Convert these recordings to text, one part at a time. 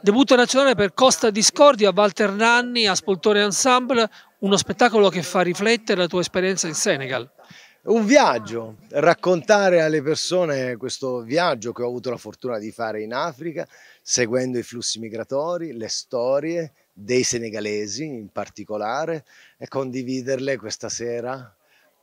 Debutto nazionale per Costa Discordia, Walter Nanni, Ascoltore Ensemble, uno spettacolo che fa riflettere la tua esperienza in Senegal. Un viaggio, raccontare alle persone questo viaggio che ho avuto la fortuna di fare in Africa, seguendo i flussi migratori, le storie dei senegalesi in particolare e condividerle questa sera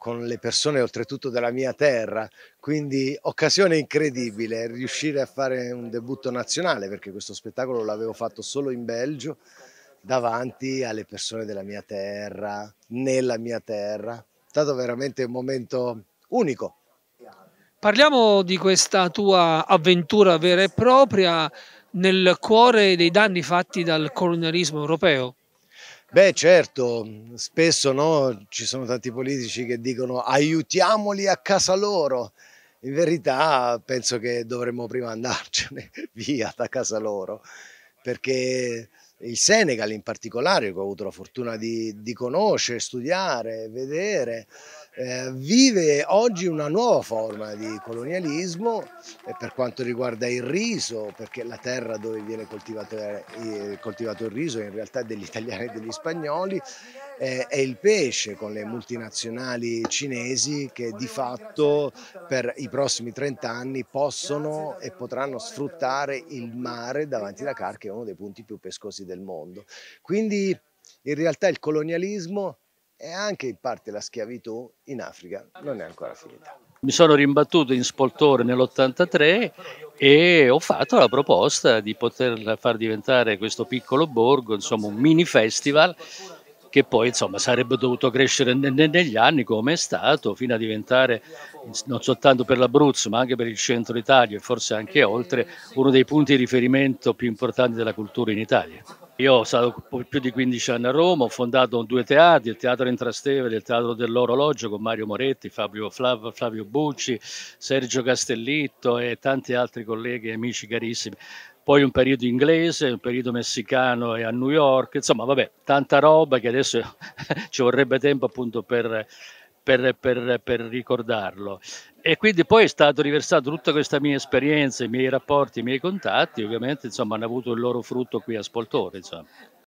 con le persone oltretutto della mia terra, quindi occasione incredibile riuscire a fare un debutto nazionale perché questo spettacolo l'avevo fatto solo in Belgio davanti alle persone della mia terra, nella mia terra. È stato veramente un momento unico. Parliamo di questa tua avventura vera e propria nel cuore dei danni fatti dal colonialismo europeo. Certo. Beh certo, spesso no, ci sono tanti politici che dicono aiutiamoli a casa loro, in verità penso che dovremmo prima andarcene via da casa loro, perché il Senegal in particolare, che ho avuto la fortuna di, di conoscere, studiare, vedere, eh, vive oggi una nuova forma di colonialismo eh, per quanto riguarda il riso, perché la terra dove viene coltivato, eh, coltivato il riso in realtà è degli italiani e degli spagnoli, eh, è il pesce con le multinazionali cinesi che di fatto per i prossimi 30 anni possono e potranno sfruttare il mare davanti alla Car, che è uno dei punti più pescosi del mondo. Quindi in realtà il colonialismo e anche in parte la schiavitù in Africa non è ancora finita. Mi sono rimbattuto in Spoltore nell'83 e ho fatto la proposta di poter far diventare questo piccolo borgo, insomma un mini festival che poi insomma, sarebbe dovuto crescere negli anni come è stato fino a diventare non soltanto per l'Abruzzo ma anche per il centro Italia e forse anche oltre uno dei punti di riferimento più importanti della cultura in Italia. Io sono stato più di 15 anni a Roma, ho fondato due teatri, il Teatro Intrastevere e il Teatro dell'Orologio con Mario Moretti, Fabio, Flav, Flavio Bucci, Sergio Castellitto e tanti altri colleghi e amici carissimi. Poi un periodo inglese, un periodo messicano e a New York, insomma vabbè, tanta roba che adesso ci vorrebbe tempo appunto per per, per, per ricordarlo. E quindi poi è stato riversato tutta questa mia esperienza, i miei rapporti, i miei contatti, ovviamente insomma, hanno avuto il loro frutto qui a Spoltore. Insomma.